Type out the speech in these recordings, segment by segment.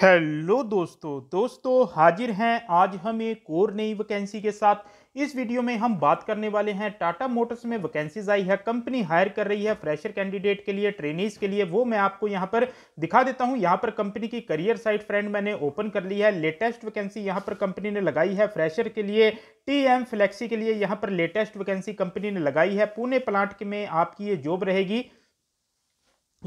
hello दोस्तों दोस्तों हाजिर हैं आज हम एक और नई वैकेंसी के साथ इस वीडियो में हम बात करने वाले हैं टाटा मोटर्स में वैकेंसीज आई है कंपनी हायर कर रही है फ्रेशर कैंडिडेट के लिए ट्रेनिज के लिए वो मैं आपको यहां पर दिखा देता हूं यहां पर कंपनी की करियर साइट फ्रेंड मैंने ओपन कर ली है लेटेस्ट वैकेंसी यहां पर कंपनी ने लगाई है फ्रेशर के लिए टी एम फ्लेक्सी के लिए यहाँ पर लेटेस्ट वैकेंसी कंपनी ने लगाई है पुणे प्लांट में आपकी ये जॉब रहेगी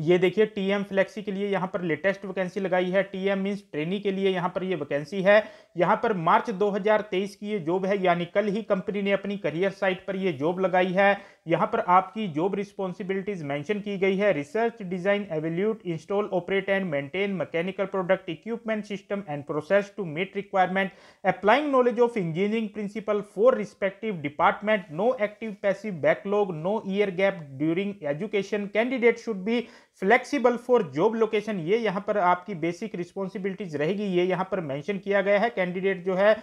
ये देखिए टीएम फ्लेक्सी के लिए यहाँ पर लेटेस्ट वैकेंसी लगाई है टीएम मींस ट्रेनी के लिए यहाँ पर ये वैकेंसी है यहाँ पर मार्च 2023 की ये जॉब है यानी कल ही कंपनी ने अपनी करियर साइट पर ये जॉब लगाई है यहाँ पर आपकी जॉब रिस्पॉन्सिबिलिटीज मेंशन की गई है research design evaluate install operate and maintain mechanical product equipment system and process to meet requirement applying knowledge of engineering principle for respective department no active passive backlog no year gap during education candidate should be flexible for job location ये यहाँ पर आपकी basic responsibilities रहेगी ये यहाँ पर mention किया गया है कैंडिडेट जो है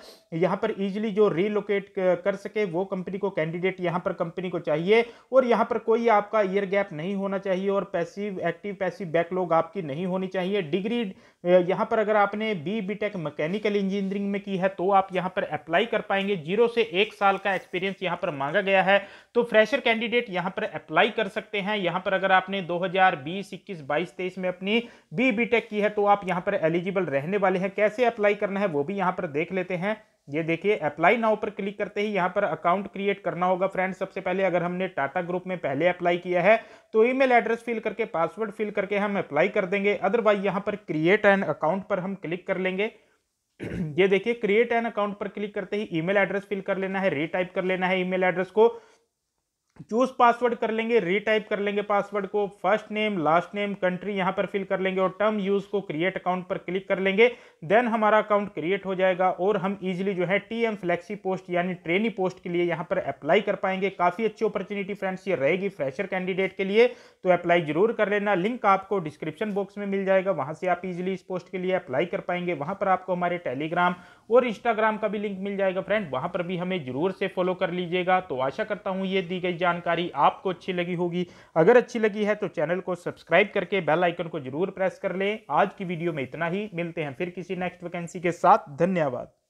यहाँ पर इजिली जो रीलोकेट कर सके वो कंपनी को कैंडिडेट यहाँ पर कंपनी को चाहिए चाहिए और यहाँ पर कोई आपका ईयर गैप नहीं होना चाहिए और पैसिव एक्टिव पैसिव बैकलॉग आपकी नहीं होनी चाहिए डिग्री यहाँ पर अगर आपने B B tech mechanical engineering में की है तो आप यहाँ पर अप्लाई कर पाएंगे जीरो से एक साल का एक्सपीरियंस यहाँ पर मांगा गया है तो फ्रेशर कैंडिडेट यहाँ पर अप्लाई कर सकते हैं यहाँ पर अगर आपने 2020, इक्कीस बाईस तेईस में अपनी बी बी टेक की है तो आप यहाँ पर एलिजिबल रहने वाले हैं कैसे अप्लाई करना है वो भी यहाँ पर देख लेते हैं ये देखिए अप्लाई नाउ पर क्लिक करते ही यहाँ पर अकाउंट क्रिएट करना होगा फ्रेंड्स सबसे पहले अगर हमने टाटा ग्रुप में पहले अप्लाई किया है तो ईमेल एड्रेस फिल करके पासवर्ड फिल करके हम अप्लाई कर देंगे अदरवाइज यहाँ पर क्रिएट एन अकाउंट पर हम क्लिक कर लेंगे ये देखिए क्रिएट एन अकाउंट पर क्लिक करते ही ईमेल एड्रेस फिल कर लेना है रीटाइप कर लेना है ईमेल एड्रेस को चूज पासवर्ड कर लेंगे रीटाइप कर लेंगे पासवर्ड को first name last name country यहां पर फिल कर लेंगे और टर्म यूज को क्रिएट अकाउंट पर क्लिक कर लेंगे देन हमारा अकाउंट क्रिएट हो जाएगा और हम इजीली जो है टीएम फ्लेक्सी पोस्ट यानी ट्रेनी पोस्ट के लिए यहां पर अप्लाई कर पाएंगे काफ़ी अच्छी अपॉर्चुनिटी फ्रेंड्स ये रहेगी फ्रेशर कैंडिडेट के लिए तो अप्लाई जरूर कर लेना लिंक आपको डिस्क्रिप्शन बॉक्स में मिल जाएगा वहां से आप इजिली इस पोस्ट के लिए अप्लाई कर पाएंगे वहां पर आपको हमारे टेलीग्राम और इंस्टाग्राम का भी लिंक मिल जाएगा फ्रेंड वहाँ पर भी हमें जरूर से फॉलो कर लीजिएगा तो आशा करता हूँ ये दी गई जान जानकारी आपको अच्छी लगी होगी अगर अच्छी लगी है तो चैनल को सब्सक्राइब करके बेल आइकन को जरूर प्रेस कर लें आज की वीडियो में इतना ही मिलते हैं फिर किसी नेक्स्ट वैकेंसी के साथ धन्यवाद